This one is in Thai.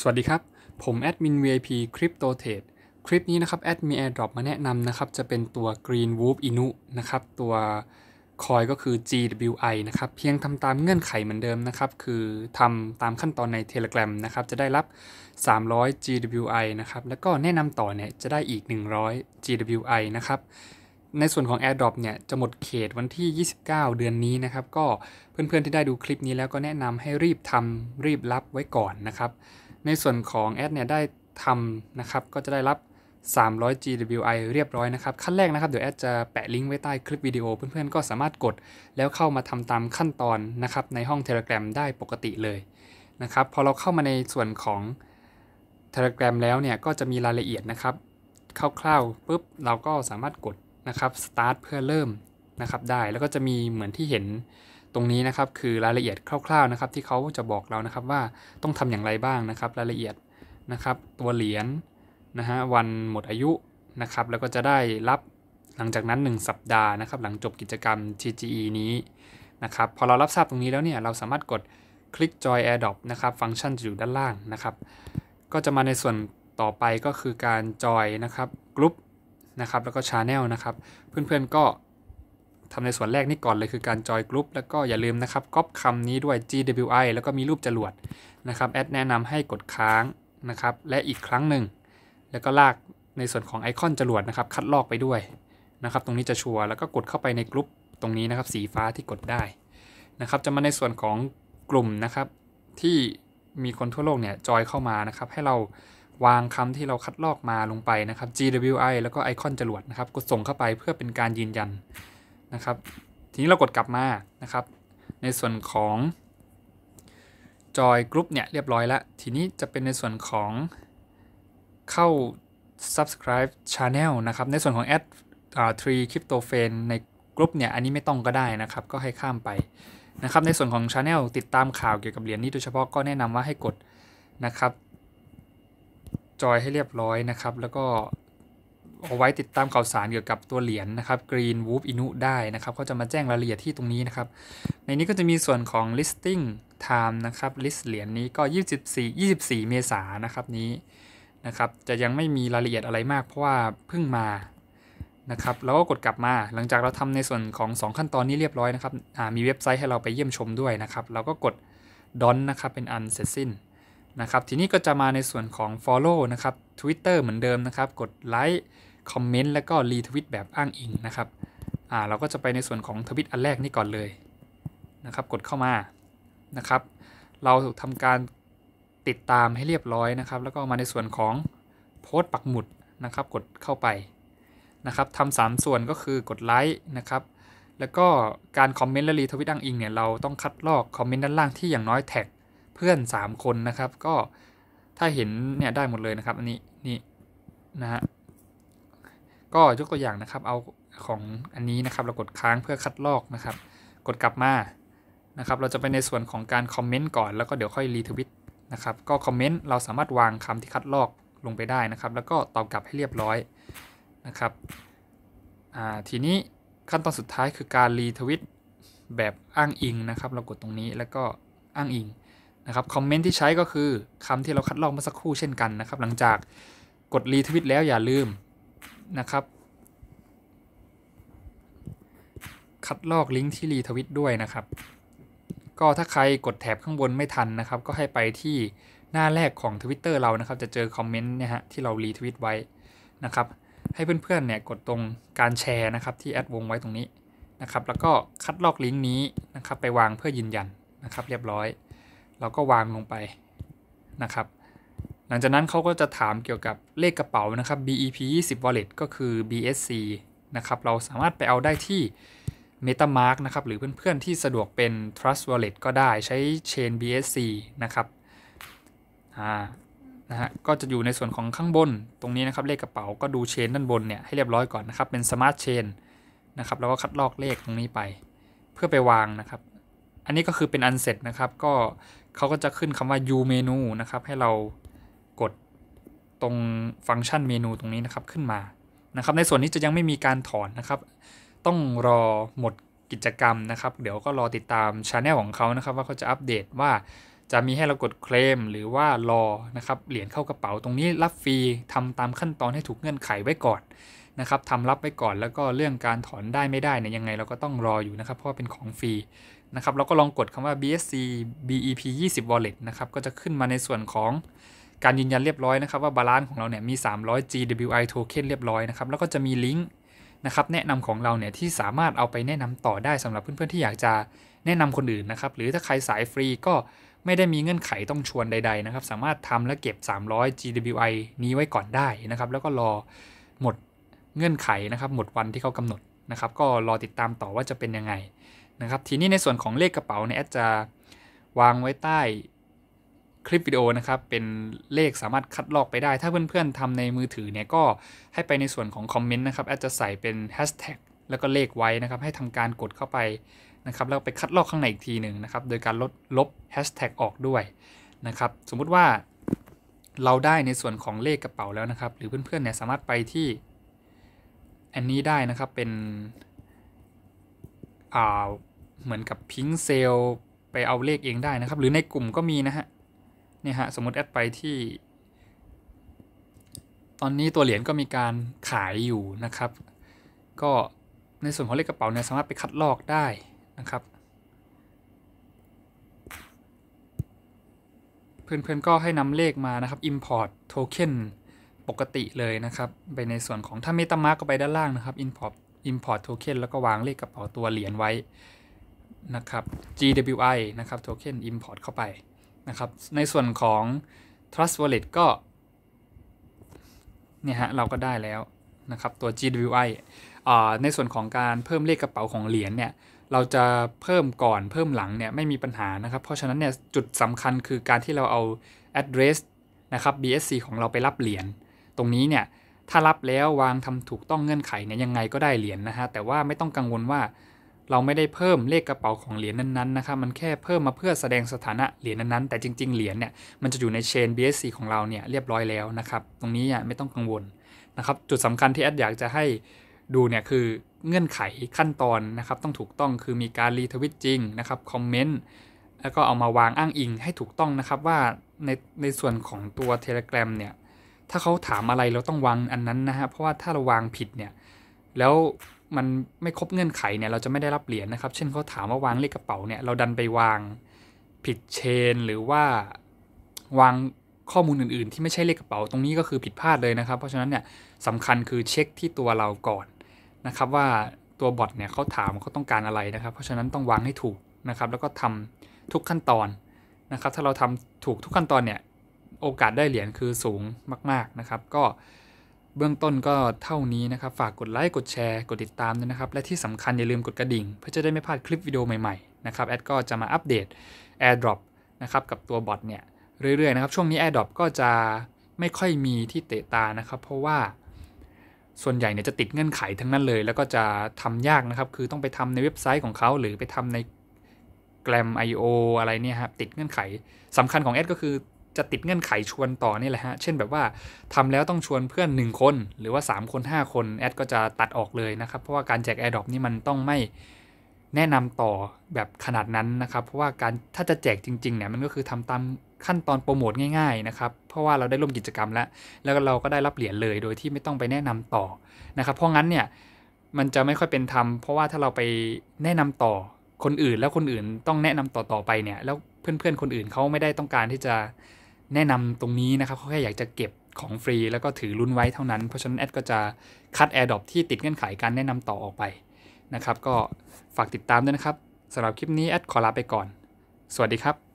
สวัสดีครับ ผม แอดมิน VIP Crypto Trade คลิปนี้นะครับ แอดมี AirDrop มาแนะนำนะครับ จะเป็นตัว Green Wolf Inu นะครับ ตัวคอยก็คือ GWI นะครับ เพียงทำตามเงื่อนไขเหมือนเดิมนะครับ คือทำตามขั้นตอนใน Telegram นะครับ จะได้รับ 300 GWI นะครับ แล้วก็แนะนำต่อเนี่ย จะได้อีก 100 GWI นะครับ ในส่วนของ AirDrop เนี่ย จะหมดเขตวันที่ 29 เดือนนี้นะครับก็เพื่อนๆที่ได้ดูคลิปนี้แล้วก็แนะนำให้รีบทำรีบรับไว้ก่อนนะครับในส่วนของแอดเนี่ยได้ทำนะครับ ก็จะได้รับ 300 GWI เรียบร้อยนะครับขั้นแรกนะครับ เดี๋ยวแอดจะแปะลิงก์ไว้ใต้คลิปวิดีโอเพื่อนๆ ก็สามารถกดแล้วเข้ามาทำตามขั้นตอนนะครับ ในห้อง Telegram ได้ปกติเลยนะครับพอเราเข้ามาในส่วนของ Telegram แล้วเนี่ยก็จะมีรายละเอียดนะครับคร่าวๆปุ๊บเราก็สามารถกดนะครับ start เพื่อเริ่มนะครับได้แล้วก็จะมีเหมือนที่เห็นตรงนี้นะครับคือรายละเอียดคร่าวๆนะครับที่เขาจะบอกเรานะครับว่าต้องทำอย่างไรบ้างนะครับรายละเอียดนะครับตัวเหรียญนนะฮะวันหมดอายุนะครับแล้วก็จะได้รับหลังจากนั้น 1 สัปดาห์นะครับ หลังจบกิจกรรม TGE นี้นะครับพอเรารับทราบตรงนี้แล้วเนี่ยเราสามารถกดคลิก Joy AirDrop นะครับ ฟังก์ชันจะอยู่ด้านล่างนะครับก็จะมาในส่วนต่อไปก็คือการจอยนะครับกลุ่มนะครับ แล้วก็ชาแนลนะครับ เพื่อนๆก็ทำในส่วนแรกนี่ก่อนเลยคือการจอยกรุ๊ปแล้วก็อย่าลืมนะครับก๊อปคำนี้ด้วย GWI แล้วก็มีรูปจรวดนะครับแอดแนะนำให้กดค้างนะครับและอีกครั้งหนึ่งแล้วก็ลากในส่วนของไอคอนจรวดนะครับคัดลอกไปด้วยนะครับ ตรงนี้จะชัวร์แล้วก็กดเข้าไปในกรุ๊ปตรงนี้นะครับ สีฟ้าที่กดได้นะครับจะมาในส่วนของกลุ่มนะครับที่มีคนทั่วโลกเนี่ยจอยเข้ามานะครับให้เราวางคำที่เราคัดลอกมาลงไปนะครับ GWI แล้วก็ไอคอนจรวดนะครับกดส่งเข้าไปเพื่อเป็นการยืนยันนะครับ ทีนี้เรากดกลับมานะครับ ในส่วนของจอยกรุ๊ปเนี่ย เรียบร้อยแล้ว ทีนี้จะเป็นในส่วนของเข้า subscribe channel นะครับ ในส่วนของ add ทรีคริปโตเฟนในกรุ๊ปเนี่ย อันนี้ไม่ต้องก็ได้ นะครับ ก็ให้ข้ามไปนะครับ ในส่วนของ channel ติดตามข่าวเกี่ยวกับเหรียญนี้โดยเฉพาะก็แนะนำว่าให้กด นะครับจอยให้เรียบร้อยนะครับแล้วก็เอาไว้ติดตามข่าวสารเกี่ยวกับตัวเหรียญนนะครับ Green Whoop Inu ได้นะครับเขาจะมาแจ้งรายละเอียดที่ตรงนี้นะครับ ในนี้ก็จะมีส่วนของ listing time นะครับ list เหรียญนนี้ก็ 24 24 เมษายนนะครับนี้นะครับ จะยังไม่มีรายละเอียดอะไรมากเพราะว่าเพิ่งมานะครับ แล้วก็กดกลับมา หลังจากเราทำในส่วนของ 2 ขั้นตอนนี้เรียบร้อยนะครับมีเว็บไซต์ให้เราไปเยี่ยมชมด้วยนะครับเราก็กดดอนนะครับ เป็นอันเสร็จสิ้นนะครับ ทีนี้ก็จะมาในส่วนของ Follow นะครับ Twitter เหมือนเดิมนะครับ กดไลค์คอมเมนต์แล้วก็รีทวิตแบบอ้างอิงนะครับ อ่าเราก็จะไปในส่วนของทวิตอันแรกนี่ก่อนเลยนะครับ กดเข้ามานะครับ เราทำการติดตามให้เรียบร้อยนะครับ แล้วก็มาในส่วนของโพสต์ปักหมุดนะครับ กดเข้าไปนะครับทำสามส่วนก็คือกดไลค์นะครับ แล้วก็การคอมเมนต์และรีทวิตอ้างอิงเนี่ยเราต้องคัดลอกคอมเมนต์ด้านล่างที่อย่างน้อยแท็กเพื่อน 3 คนนะครับ ก็ถ้าเห็นเนี่ยได้หมดเลยนะครับ อันนี้นี่นะฮะก็ยกตัวอย่าง นะครับเอาของอันนี้นะครับเรากดค้างเพื่อคัดลอกนะครับกดกลับมานะครับเราจะไปในส่วนของการคอมเมนต์ก่อน แล้วก็เดี๋ยวค่อยรีทวิตนะครับก็คอมเมนต์เราสามารถวางคำที่คัดลอกลงไปได้นะครับ แล้วก็ตอบกลับให้เรียบร้อยนะครับทีนี้ขั้นตอนสุดท้ายคือการรีทวิตแบบอ้างอิงนะครับเรากดตรงนี้แล้วก็อ้างอิงนะครับคอมเมนต์ที่ใช้ก็คือคำที่เราคัดลอกเมื่อสักครู่เช่นกันนะครับหลังจากกดรีทวิตแล้วอย่าลืมนะครับ คัดลอกลิงก์ที่รีทวิตด้วยนะครับ ก็ถ้าใครกดแถบข้างบนไม่ทันนะครับ ก็ให้ไปที่หน้าแรกของ Twitter เรานะครับ จะเจอคอมเมนต์นะฮะที่เรารีทวิตไว้นะครับ ให้เพื่อนๆเนี่ยกดตรงการแชร์นะครับที่แอดวงไว้ตรงนี้นะครับ แล้วก็คัดลอกลิงก์นี้นะครับ ไปวางเพื่อยืนยันนะครับ เรียบร้อย เราก็วางลงไปนะครับหลังจากนั้นเขาก็จะถามเกี่ยวกับเลขกระเป๋านะครับ BEP 20 Wallet ก็คือ BSC นะครับ เราสามารถไปเอาได้ที่ MetaMark นะครับหรือเพื่อนๆที่สะดวกเป็น Trust Wallet ก็ได้ใช้ Chain BSC นะครับ อ่า นะฮะ ก็จะอยู่ในส่วนของข้างบนตรงนี้นะครับเลขกระเป๋าก็ดูเชนด้านบนเนี่ยให้เรียบร้อยก่อนนะครับ เป็น Smart Chain นะครับแล้วก็คัดลอกเลขตรงนี้ไปเพื่อไปวางนะครับ อันนี้ก็คือเป็นอันเสร็จนะครับก็เขาก็จะขึ้นคำว่า U Menu นะครับให้เรากดตรงฟังก์ชันเมนูตรงนี้นะครับขึ้นมา นะครับ ในส่วนนี้จะยังไม่มีการถอนนะครับ ต้องรอหมดกิจกรรมนะครับ เดี๋ยวก็รอติดตามช anel ของเขานะครับ ว่าเขาจะอัปเดตว่าจะมีให้เรากดเคลมหรือว่ารอนะครับเหรียญเข้ากระเป๋าตรงนี้รับฟรีทำตามขั้นตอนให้ถูกเงื่อนไขไว้ก่อนนะครับทำรับไว้ก่อนแล้วก็เรื่องการถอนได้ไม่ได้เนี่ยยังไง เราก็ต้องรออยู่นะครับ เพราะเป็นของฟรีนะครับเราก็ลองกดคำว่า BSC BEP 20 Wallet นะครับ ก็จะขึ้นมาในส่วนของการยืนยันเรียบร้อยนะครับ ว่าบาลานซ์ของเราเนี่ยมี 300 GWI token เรียบร้อยนะครับแล้วก็จะมีลิงก์นะครับแนะนำของเราเนี่ยที่สามารถเอาไปแนะนำต่อได้สำหรับเพื่อนๆที่อยากจะแนะนำคนอื่นนะครับหรือถ้าใครสายฟรีก็ไม่ได้มีเงื่อนไขต้องชวนใด ๆนะครับ สามารถทำและเก็บ 300 GWI นี้ไว้ก่อนได้นะครับแล้วก็รอหมดเงื่อนไขนะครับ หมดวันที่เขากำหนดนะครับก็รอติดตามต่อว่าจะเป็นยังไงนะครับทีนี้ในส่วนของเลขกระเป๋าเนี่ยจะวางไว้ใต้คลิปวิดีโอนะครับ เป็นเลขสามารถคัดลอกไปได้ ถ้าเพื่อนๆทำในมือถือ เนี่ย ก็ให้ไปในส่วนของคอมเมนต์นะครับอาจจะใส่เป็นแฮชแท็กแล้วก็เลขไว้นะครับ ให้ทำการกดเข้าไปนะครับแล้วไปคัดลอกข้างในอีกทีหนึ่งนะครับโดยการลดลบแฮชแท็กออกด้วยนะครับสมมุติว่าเราได้ในส่วนของเลขกระเป๋าแล้วนะครับ หรือเพื่อนๆเนี่ยสามารถไปที่อันนี้ได้นะครับเป็นเหมือนกับพิงเซลไปเอาเลข เอง ได้นะครับ หรือในกลุ่มก็มีนะฮะเนี่ยฮะสมมติแอดไปที่ ตอนนี้ตัวเหรียญก็มีการขายอยู่นะครับก็ในส่วนของเลขกระเป๋าเนี่ยสามารถไปคัดลอกได้นะครับเพื่อนๆก็ให้นำเลขมานะครับ import token ปกติเลยนะครับ ไปในส่วนของถ้าเมตามา s k ก็ไปด้านล่างนะครับ import import token แล้วก็วางเลขกระเป๋าตัวเหรียญไว้นะครับ GWI นะครับ token import เข้าไปนะครับในส่วนของ Trust Wallet ก็เนี่ยฮะเราก็ได้แล้วนะครับตัว GWI ในส่วนของการเพิ่มเลขกระเป๋าของเหรียญเนี่ยเราจะเพิ่มก่อนเพิ่มหลังเนี่ยไม่มีปัญหานะครับเพราะฉะนั้นเนี่ยจุดสำคัญคือการที่เราเอา address นะครับ BSC ของเราไปรับเหรียญตรงนี้เนี่ยถ้ารับแล้ววางทำถูกต้องเงื่อนไขเนี่ยยังไงก็ได้เหรียญนนะฮะแต่ว่าไม่ต้องกังวลว่าเราไม่ได้เพิ่มเลขกระเป๋าของเหรียญนั้นๆ นะครับ มันแค่เพิ่มมาเพื่อแสดงสถานะเหรียญนั้นๆ แต่จริง ๆ เหรียญเนี่ย มันจะอยู่ในเชน BSC ของเราเนี่ยเรียบร้อยแล้วนะครับ ตรงนี้ไม่ต้องกังวลนะครับ จุดสำคัญที่แอดอยากจะให้ดูเนี่ยคือเงื่อนไขขั้นตอนนะครับต้องถูกต้องคือมีการรีทวิตจริง นะครับ คอมเมนต์ แล้วก็เอามาวางอ้างอิงให้ถูกต้องนะครับว่าในในส่วนของตัว t e l ล g r a m เนี่ยถ้าเขาถามอะไรเราต้องวางอันนั้นนะฮะเพราะว่าถ้าเราวางผิดเนี่ยแล้วมันไม่ครบเงื่อนไขเนี่ยเราจะไม่ได้รับเหรียญนนะครับ เช่นเขาถามว่าวางเลขกระเป๋าเนี่ยเราดันไปวางผิดเชนหรือว่าวางข้อมูลอื่นๆที่ไม่ใช่เลขกระเป๋าตรงนี้ก็คือผิดพลาดเลยนะครับเพราะฉะนั้นเนี่ยสำคัญคือเช็คที่ตัวเราก่อนนะครับ ว่าตัวบอทเนี่ยเขาถามเขาต้องการอะไรนะครับเพราะฉะนั้นต้องวางให้ถูกนะครับ แล้วก็ทำทุกขั้นตอนนะครับ ถ้าเราทำถูกทุกขั้นตอนเนี่ยโอกาสได้เหรียญคือสูงมากๆนะครับ ก็เบื้องต้นก็เท่านี้นะครับ ฝากกดไลค์ กดแชร์ กดติดตามด้วยนะครับ และที่สำคัญอย่าลืมกดกระดิ่ง เพื่อจะได้ไม่พลาดคลิปวิดีโอใหม่ๆนะครับแอดก็จะมาอัปเดต AirDrop นะครับกับตัวบอทเนี่ยเรื่อยๆนะครับ ช่วงนี้ AirDrop ก็จะไม่ค่อยมีที่เตะตานะครับ เพราะว่าส่วนใหญ่เนี่ยจะติดเงื่อนไขทั้งนั้นเลยแล้วก็จะทำยากนะครับ คือต้องไปทำในเว็บไซต์ของเขาหรือไปทำในแกรม I.O. อะไรเนี่ยครับติดเงื่อนไขสำคัญของแอดก็คือจะติดเงื่อนไขชวนต่อนี่แหละฮะ เช่นแบบว่าทำแล้วต้องชวนเพื่อน 1 คน หรือว่า3คน5 คนแอดก็จะตัดออกเลยนะครับ เพราะว่าการแจก AirDrop นี่มันต้องไม่แนะนำต่อแบบขนาดนั้นนะครับ เพราะว่าการถ้าจะแจกจริงๆเนี่ยมันก็คือทำตามขั้นตอนโปรโมทง่ายๆนะครับ เพราะว่าเราได้ร่วมกิจกรรม แล้วแล้วเราก็ได้รับเหรียญเลยโดยที่ไม่ต้องไปแนะนำต่อนะครับ เพราะงั้นเนี่ยมันจะไม่ค่อยเป็นธรรม เพราะว่าถ้าเราไปแนะนำต่อคนอื่นแล้วคนอื่นต้องแนะนำต่อๆไปเนี่ยแล้วเพื่อนๆคนอื่นเขาไม่ได้ต้องการที่จะแนะนำตรงนี้นะครับ เขาแค่อยากจะเก็บของฟรีแล้วก็ถือลุ้นไว้เท่านั้นเพราะฉะนั้น แอดก็จะ คัด AirDrop ที่ติดเงื่อนไขาการแนะนำต่อออกไป นะครับก็ฝากติดตามด้วยนะครับสำหรับคลิปนี้แอดขอลาไปก่อน สวัสดีครับ